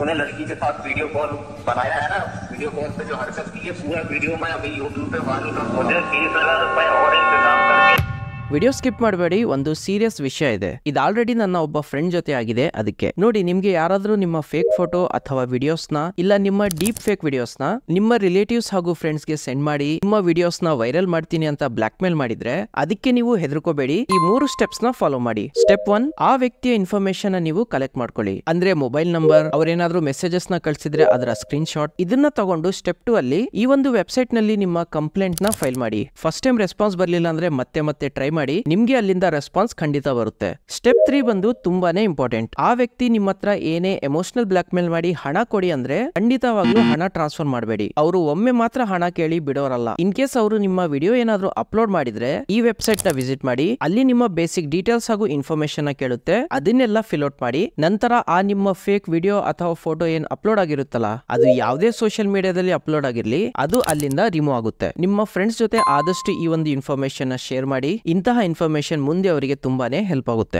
उन्होंने लड़की के साथ वीडियो कॉल बनाया है ना वीडियो कॉल पे जो हरकत की है पूरा वीडियो मैं अभी यूट्यूब पे वायरल मुझे तीस हजार रुपए ವಿಡಿಯೋ ಸ್ಕಿಪ್ ಮಾಡಬೇಡಿ ಒಂದು ಸೀರಿಯಸ್ ವಿಷಯ ಇದೆ ಇದು ಆಲ್ರೆಡಿ ನನ್ನ ಒಬ್ಬ ಫ್ರೆಂಡ್ ಜೊತೆ ಆಗಿದೆ ಅದಕ್ಕೆ ನೋಡಿ ನಿಮ್ಗೆ ಯಾರಾದ್ರೂ ನಿಮ್ಮ ಫೇಕ್ ಫೋಟೋ ಅಥವಾ ವಿಡಿಯೋಸ್ ನ ಇಲ್ಲ ನಿಮ್ಮ ಡೀಪ್ ಫೇಕ್ ವಿಡಿಯೋಸ್ ನ ನಿಮ್ಮ ರಿಲೇಟಿವ್ಸ್ ಹಾಗೂ ಫ್ರೆಂಡ್ಸ್ ಗೆ ಸೆಂಡ್ ಮಾಡಿ ನಿಮ್ಮ ವಿಡಿಯೋಸ್ ನ ವೈರಲ್ ಮಾಡ್ತೀನಿ ಅಂತ ಬ್ಲಾಕ್ ಮೇಲ್ ಮಾಡಿದ್ರೆ ಅದಕ್ಕೆ ನೀವು ಹೆದರ್ಕೋಬೇಡಿ ಈ ಮೂರು ಸ್ಟೆಪ್ಸ್ ನ ಫಾಲೋ ಮಾಡಿ ಸ್ಟೆಪ್ ಒನ್ ಆ ವ್ಯಕ್ತಿಯ ಇನ್ಫಾರ್ಮೇಶನ್ ನೀವು ಕಲೆಕ್ಟ್ ಮಾಡ್ಕೊಳ್ಳಿ ಅಂದ್ರೆ ಮೊಬೈಲ್ ನಂಬರ್ ಅವ್ರೇನಾದ್ರೂ ಮೆಸೇಜಸ್ ನ ಕಳಿಸಿದ್ರೆ ಅದರ ಸ್ಕ್ರೀನ್ ಶಾಟ್ ಇದನ್ನ ತಗೊಂಡು ಸ್ಟೆಪ್ ಟು ಅಲ್ಲಿ ಈ ಒಂದು ವೆಬ್ಸೈಟ್ ನಲ್ಲಿ ನಿಮ್ಮ ಕಂಪ್ಲೇಂಟ್ ನ ಫೈಲ್ ಮಾಡಿ ಫಸ್ಟ್ ಟೈಮ್ ರೆಸ್ಪಾನ್ಸ್ ಬರ್ಲಿಲ್ಲ ಅಂದ್ರೆ ಮತ್ತೆ ಮತ್ತೆ ಟ್ರೈ ಮಾಡಿ ಮಾಡಿ ನಿಮ್ಗೆ ಅಲ್ಲಿಂದ ರೆಸ್ಪಾನ್ಸ್ ಖಂಡಿತ ಬರುತ್ತೆ ಸ್ಟೆಪ್ ತ್ರೀ ಬಂದು ತುಂಬಾನೇ ಇಂಪಾರ್ಟೆಂಟ್ ಆ ವ್ಯಕ್ತಿ ನಿಮ್ಮ ಹತ್ರ ಏನೇ ಎಮೋಷನಲ್ ಬ್ಲಾಕ್ ಮೇಲ್ ಮಾಡಿ ಹಣ ಕೊಡಿ ಅಂದ್ರೆ ಖಂಡಿತವಾಗ್ಲೂ ಹಣ ಟ್ರಾನ್ಸ್ಫರ್ ಮಾಡಬೇಡಿ ಅವರು ಒಮ್ಮೆ ಮಾತ್ರ ಹಣ ಕೇಳಿ ಬಿಡೋರಲ್ಲ ಇನ್ ಕೇಸ್ ಅವರು ನಿಮ್ಮ ವಿಡಿಯೋ ಏನಾದ್ರೂ ಅಪ್ಲೋಡ್ ಮಾಡಿದ್ರೆ ಈ ವೆಬ್ಸೈಟ್ ನ ವಿಸಿಟ್ ಮಾಡಿ ಅಲ್ಲಿ ನಿಮ್ಮ ಬೇಸಿಕ್ ಡೀಟೇಲ್ಸ್ ಹಾಗೂ ಇನ್ಫಾರ್ಮೇಶನ್ ಕೇಳುತ್ತೆ ಅದನ್ನೆಲ್ಲ ಫಿಲ್ ಔಟ್ ಮಾಡಿ ನಂತರ ಆ ನಿಮ್ಮ ಫೇಕ್ ವಿಡಿಯೋ ಅಥವಾ ಫೋಟೋ ಏನ್ ಅಪ್ಲೋಡ್ ಆಗಿರುತ್ತಲ್ಲ ಅದು ಯಾವುದೇ ಸೋಷಿಯಲ್ ಮೀಡಿಯಾದಲ್ಲಿ ಅಪ್ಲೋಡ್ ಆಗಿರ್ಲಿ ಅದು ಅಲ್ಲಿಂದ ರಿಮೂವ್ ಆಗುತ್ತೆ ನಿಮ್ಮ ಫ್ರೆಂಡ್ಸ್ ಜೊತೆ ಆದಷ್ಟು ಈ ಒಂದು ಇನ್ಫಾರ್ಮೇಶನ್ ಶೇರ್ ಮಾಡಿ ಇಂತ ಇಂತಹ ಇನ್ಫಾರ್ಮೇಷನ್ ಮುಂದೆ ಅವರಿಗೆ ತುಂಬಾ ಹೆಲ್ಪ್ ಆಗುತ್ತೆ